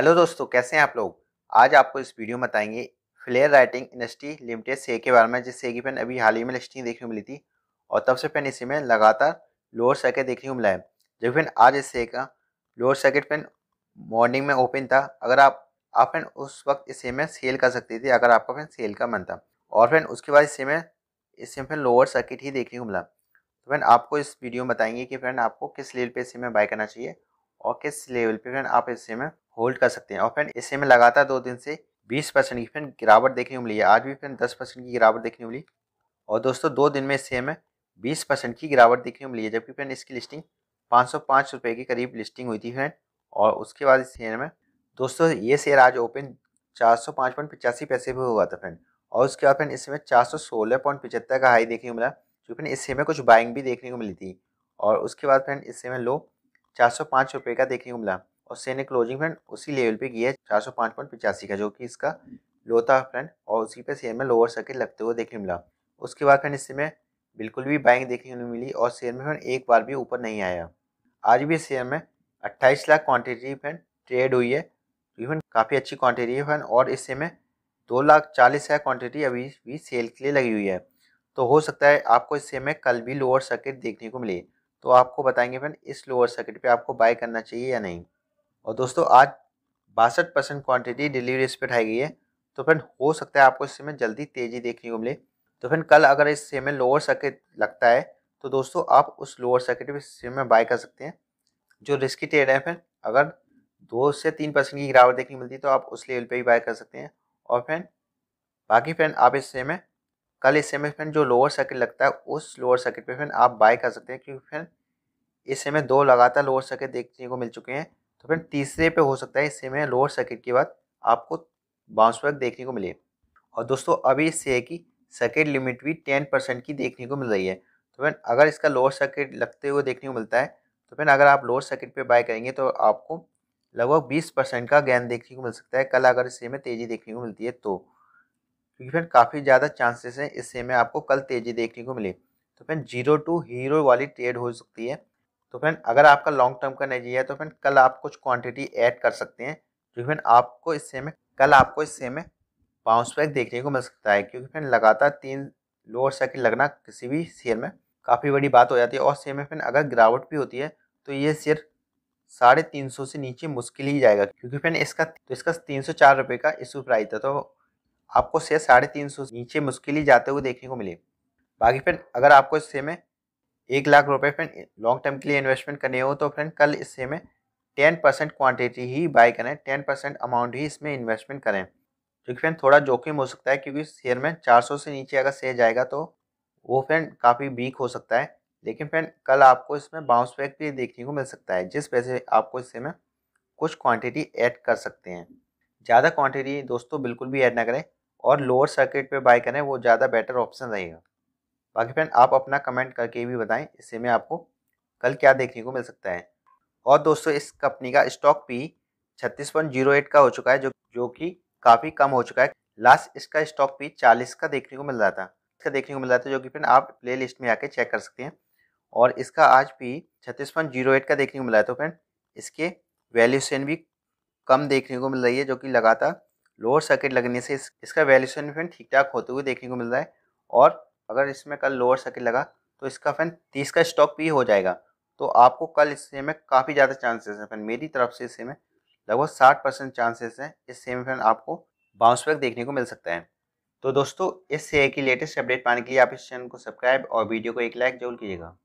hello दोस्तों कैसे हैं आप लोग आज आपको इस वीडियो में बताएंगे फ्लेयर राइटिंग इंडस्ट्री लिमिटेड से के बारे में जिससे कि पेन अभी हाल ही में लिस्टिंग देखने को मिली थी और तब से पेन इसी में लगातार लोअर सर्किट देखने को मिला है जो फिर आज इस से का लोअर सर्किट पेन मॉर्निंग में ओपन था अगर आप आप फिर उस वक्त इसे में सेल कर सकती थी अगर आपका फिर सेल का मन था और फिर उसके बाद इसे में इसे फिर लोअर सर्किट ही देखने को मिला तो फिर आपको इस वीडियो में बताएंगे कि फ्रेंड आपको किस लेवल पे इसे में बाय करना चाहिए और किस लेवल पे फ्रेंड आप इसे में होल्ड कर सकते हैं और फ्रेंड इससे में लगातार दो दिन से बीस परसेंट की फ्रेंड गिरावट देखने को मिली है आज भी फ्रेंड दस परसेंट की गिरावट देखने को मिली और दोस्तों दो दिन में इससे में बीस परसेंट की गिरावट देखने को मिली है जबकि फ्रेंड इसकी लिस्टिंग पाँच सौ पाँच के करीब लिस्टिंग हुई थी फ्रेंड और उसके बाद इस शेयर में दोस्तों ये शेयर आज ओपन चार सौ पाँच पॉइंट पचासी पैसे पर हुआ था फ्रेंड और उसके बाद फ्रेंड इसमें चार सौ सोलह पॉइंट का हाई देखने को मिला जो फ्रेंड इससे में कुछ बाइंग भी देखने को मिली थी और उसके बाद फ्रेंड इससे में लो चार सौ पाँच रुपये का देखने को मिला और से ने क्लोजिंग फ्रेंड उसी लेवल पे किया है चार सौ पाँच पॉइंट पचासी का जो कि इसका लो था फ्रेंड और उसी पे शेयर में लोअर सर्किट लगते हुए देखने मिला उसके बाद फ्रेंड इससे में बिल्कुल भी बाइंग देखने को मिली और शेयर में फ्रेंड एक बार भी ऊपर नहीं आया आज भी शेयर में अट्ठाईस लाख क्वान्टिटी फ्रेंड ट्रेड हुई है तो इवन काफ़ी अच्छी क्वान्टिटी है फ्रेंड और इससे में दो लाख चालीस हज़ार क्वान्टिटी अभी भी सेल के लिए लगी हुई है तो हो सकता है आपको इससे में कल भी लोअर सर्किट देखने को मिले तो आपको बताएंगे फ्रेंड इस लोअर सर्किट पे आपको बाय करना चाहिए या नहीं और दोस्तों आज बासठ परसेंट क्वान्टिटी डिलीवरी इस पर ढाई गई है तो फ्रेंड हो सकता है आपको इस समय जल्दी तेज़ी देखने को मिले तो फ्रेंड कल अगर इस समय में लोअर सर्किट लगता है तो दोस्तों आप उस लोअर सर्किट में सेम में बाय कर सकते हैं जो रिस्की ट्रेड है फ्रेंड अगर दो से तीन परसेंट की गिरावट देखने को मिलती है तो आप उस लेवल पर ही बाय कर सकते हैं और फ्रेंड बाकी फ्रेंड आप इस समय में कल इस समय फ्रेंड जो लोअर सर्किट लगता है उस लोअर सर्किट पे फ्रेंड आप बाय कर सकते हैं क्योंकि फ्रेंड इस समय दो लगातार लोअर सर्किट देखने को मिल चुके हैं तो फिर तीसरे पे हो सकता है इससे में लोअर सर्किट के बाद आपको बाउंस बैक देखने को मिले और दोस्तों अभी इससे है कि सर्किट लिमिट भी टेन परसेंट की देखने को मिल रही है तो फिर अगर इसका लोअर सर्किट लगते हुए देखने को मिलता है तो फिर अगर आप लोअर सर्किट पर बाय करेंगे तो आपको लगभग बीस परसेंट का गैन देखने को मिल सकता है कल अगर इससे में तेज़ी देखने को मिलती है तो क्योंकि फिर काफ़ी ज़्यादा चांसेस हैं इससे में आपको कल तेज़ी देखने को मिले तो फिर जीरो टू हीरो वाली ट्रेड हो सकती है तो फ्रेंड अगर आपका लॉन्ग टर्म का नहीं है तो फ्रेंड कल आप कुछ क्वांटिटी ऐड कर सकते हैं जो फ्रेंड आपको इससे में कल आपको इससे में बाउंस बैक देखने को मिल सकता है क्योंकि फ्रेंड लगातार तीन लोअर सर्किट लगना किसी भी शेयर में काफ़ी बड़ी बात हो जाती है और शेयर में फ्रेंड अगर गिरावट भी होती है तो ये शेयर साढ़े तीन सौ से नीचे मुश्किल ही जाएगा क्योंकि फ्रेंड इसका तो इसका तीन सौ चार रुपये का इशू प्राइस था तो आपको शेयर साढ़े तीन सौ नीचे मुश्किल ही जाते हुए देखने को मिले बाकी फ्रेंड अगर आपको इस शेयर में एक लाख रुपए फ्रेंड लॉन्ग टर्म के लिए इन्वेस्टमेंट करने हो तो फ्रेंड कल इससे में टेन परसेंट क्वान्टिटी ही बाई करें टेन परसेंट अमाउंट ही इसमें इन्वेस्टमेंट करें क्योंकि फ्रेंड थोड़ा जोखिम हो सकता है क्योंकि शेयर में चार से नीचे अगर शेयर जाएगा तो वो फ्रेंड काफ़ी वीक हो सकता है लेकिन फ्रेंड कल आपको इसमें बाउंस बैक भी देखने को मिल सकता है जिस वजह से आपको इससे में कुछ क्वांटिटी ऐड कर सकते हैं ज़्यादा क्वांटिटी दोस्तों बिल्कुल भी ऐड ना करें और लोअर सर्किट पे बाय करें वो ज़्यादा बेटर ऑप्शन रहेगा बाकी फ्रेंड आप अपना कमेंट करके भी बताएं इससे में आपको कल क्या देखने को मिल सकता है और दोस्तों इस कंपनी का स्टॉक भी छत्तीस का हो चुका है जो जो कि काफ़ी कम हो चुका है लास्ट इसका स्टॉक भी चालीस का देखने को मिल रहा था इसका देखने को मिल रहा था जो कि फ्रेंड आप प्ले लिस्ट में आके चेक कर सकते हैं और इसका आज भी छत्तीस का देखने को मिला है तो फ्रेंड इसके वैल्यूशन भी कम देखने को मिल रही है जो कि लगातार लोअर सर्किट लगने से इसका वैल्यूशन फ्रेंड ठीक ठाक होते हुए देखने को मिल रहा है और अगर इसमें कल लोअर सर्किट लगा तो इसका फैन तीस का स्टॉक भी हो जाएगा तो आपको कल इस सेम में काफ़ी ज़्यादा चांसेस हैं फैन मेरी तरफ से इस सेम में लगभग साठ परसेंट चांसेस हैं इस सेम फैन आपको बाउंस बैक देखने को मिल सकता है तो दोस्तों इस से की लेटेस्ट अपडेट पाने के लिए आप इस चैनल को सब्सक्राइब और वीडियो को एक लाइक जरूर कीजिएगा